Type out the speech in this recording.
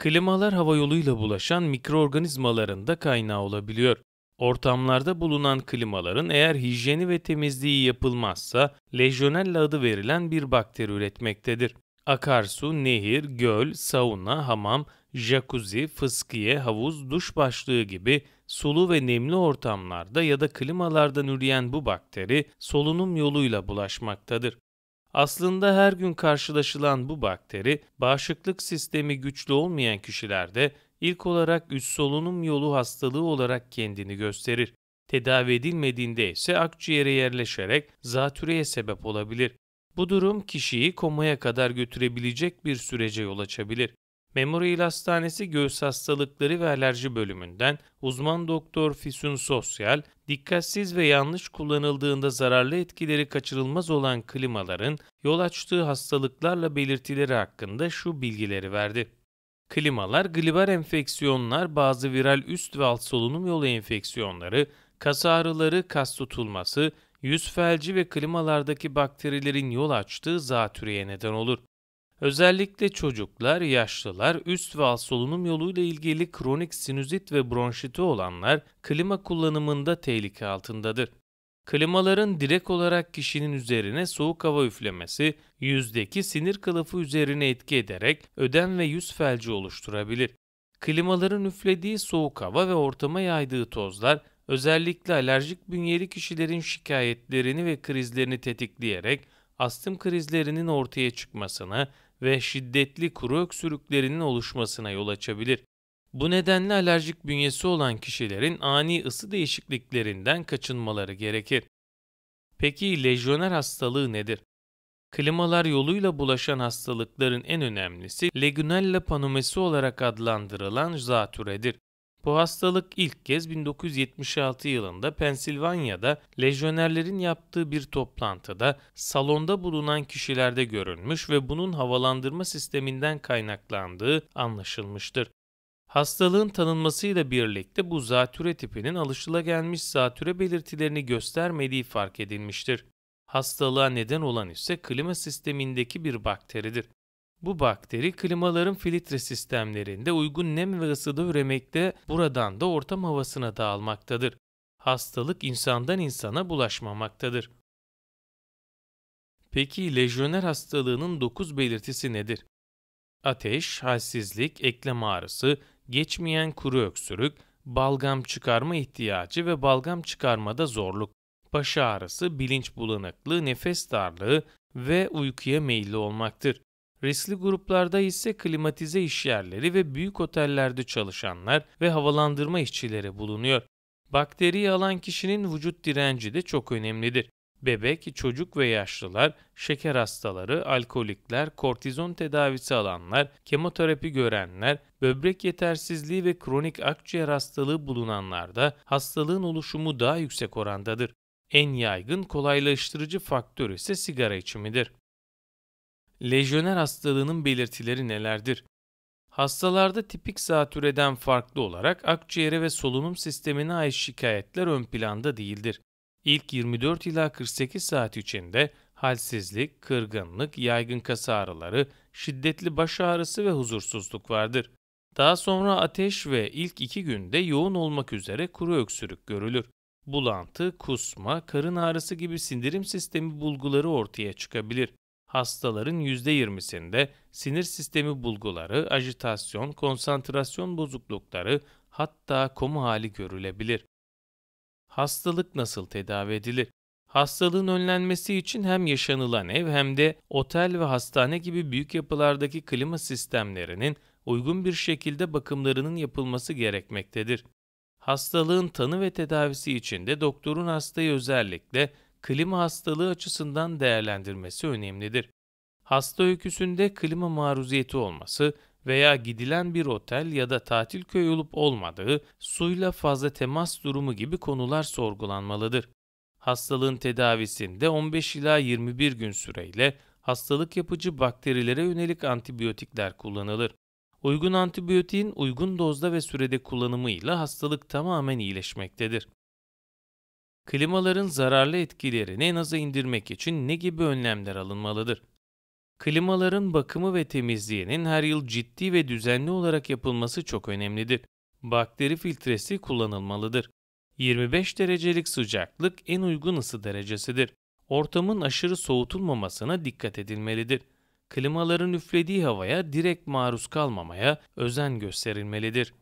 Klimalar havayoluyla bulaşan mikroorganizmaların da kaynağı olabiliyor. Ortamlarda bulunan klimaların eğer hijyeni ve temizliği yapılmazsa lejyonella adı verilen bir bakteri üretmektedir. Akarsu, nehir, göl, sauna, hamam, jacuzzi, fıskiye, havuz, duş başlığı gibi sulu ve nemli ortamlarda ya da klimalardan üreyen bu bakteri solunum yoluyla bulaşmaktadır. Aslında her gün karşılaşılan bu bakteri, bağışıklık sistemi güçlü olmayan kişilerde ilk olarak üst solunum yolu hastalığı olarak kendini gösterir. Tedavi edilmediğinde ise akciğere yerleşerek zatüreye sebep olabilir. Bu durum kişiyi komaya kadar götürebilecek bir sürece yol açabilir. Memorial Hastanesi Göğüs Hastalıkları ve Alerji Bölümünden uzman doktor Füsun Sosyal, dikkatsiz ve yanlış kullanıldığında zararlı etkileri kaçırılmaz olan klimaların yol açtığı hastalıklarla belirtileri hakkında şu bilgileri verdi. Klimalar, gliber enfeksiyonlar, bazı viral üst ve alt solunum yolu enfeksiyonları, kas ağrıları, kas tutulması, yüz felci ve klimalardaki bakterilerin yol açtığı zatürreye neden olur. Özellikle çocuklar, yaşlılar, üst ve alt solunum yoluyla ilgili kronik sinüzit ve bronşiti olanlar klima kullanımında tehlike altındadır. Klimaların direkt olarak kişinin üzerine soğuk hava üflemesi, yüzdeki sinir kılıfı üzerine etki ederek ödem ve yüz felci oluşturabilir. Klimaların üflediği soğuk hava ve ortama yaydığı tozlar özellikle alerjik bünyeli kişilerin şikayetlerini ve krizlerini tetikleyerek astım krizlerinin ortaya çıkmasına ve şiddetli kuru öksürüklerinin oluşmasına yol açabilir. Bu nedenle alerjik bünyesi olan kişilerin ani ısı değişikliklerinden kaçınmaları gerekir. Peki lejyoner hastalığı nedir? Klimalar yoluyla bulaşan hastalıkların en önemlisi Legionella panomesi olarak adlandırılan zatüredir. Bu hastalık ilk kez 1976 yılında Pensilvanya'da lejyonerlerin yaptığı bir toplantıda salonda bulunan kişilerde görülmüş ve bunun havalandırma sisteminden kaynaklandığı anlaşılmıştır. Hastalığın tanınmasıyla birlikte bu zatüre tipinin alışılagelmiş zatüre belirtilerini göstermediği fark edilmiştir. Hastalığa neden olan ise klima sistemindeki bir bakteridir. Bu bakteri klimaların filtre sistemlerinde uygun nem ve ısıda üremekte, buradan da ortam havasına dağılmaktadır. Hastalık insandan insana bulaşmamaktadır. Peki lejyoner hastalığının 9 belirtisi nedir? Ateş, halsizlik, eklem ağrısı, geçmeyen kuru öksürük, balgam çıkarma ihtiyacı ve balgam çıkarmada zorluk, baş ağrısı, bilinç bulanıklığı, nefes darlığı ve uykuya meyilli olmaktır. Riskli gruplarda ise klimatize işyerleri ve büyük otellerde çalışanlar ve havalandırma işçileri bulunuyor. Bakteriyi alan kişinin vücut direnci de çok önemlidir. Bebek, çocuk ve yaşlılar, şeker hastaları, alkolikler, kortizon tedavisi alanlar, kemoterapi görenler, böbrek yetersizliği ve kronik akciğer hastalığı bulunanlarda hastalığın oluşumu daha yüksek orandadır. En yaygın kolaylaştırıcı faktör ise sigara içimidir. Lejyoner hastalığının belirtileri nelerdir? Hastalarda tipik zatürreden farklı olarak akciğere ve solunum sistemine ait şikayetler ön planda değildir. İlk 24 ila 48 saat içinde halsizlik, kırgınlık, yaygın kas ağrıları, şiddetli baş ağrısı ve huzursuzluk vardır. Daha sonra ateş ve ilk iki günde yoğun olmak üzere kuru öksürük görülür. Bulantı, kusma, karın ağrısı gibi sindirim sistemi bulguları ortaya çıkabilir hastaların %20'sinde sinir sistemi bulguları, ajitasyon, konsantrasyon bozuklukları hatta komu hali görülebilir. Hastalık nasıl tedavi edilir? Hastalığın önlenmesi için hem yaşanılan ev hem de otel ve hastane gibi büyük yapılardaki klima sistemlerinin uygun bir şekilde bakımlarının yapılması gerekmektedir. Hastalığın tanı ve tedavisi için de doktorun hastayı özellikle klima hastalığı açısından değerlendirmesi önemlidir. Hasta öyküsünde klima maruziyeti olması veya gidilen bir otel ya da tatil köyü olup olmadığı, suyla fazla temas durumu gibi konular sorgulanmalıdır. Hastalığın tedavisinde 15 ila 21 gün süreyle hastalık yapıcı bakterilere yönelik antibiyotikler kullanılır. Uygun antibiyotiğin uygun dozda ve sürede kullanımıyla hastalık tamamen iyileşmektedir. Klimaların zararlı etkilerini en aza indirmek için ne gibi önlemler alınmalıdır? Klimaların bakımı ve temizliğinin her yıl ciddi ve düzenli olarak yapılması çok önemlidir. Bakteri filtresi kullanılmalıdır. 25 derecelik sıcaklık en uygun ısı derecesidir. Ortamın aşırı soğutulmamasına dikkat edilmelidir. Klimaların üflediği havaya direkt maruz kalmamaya özen gösterilmelidir.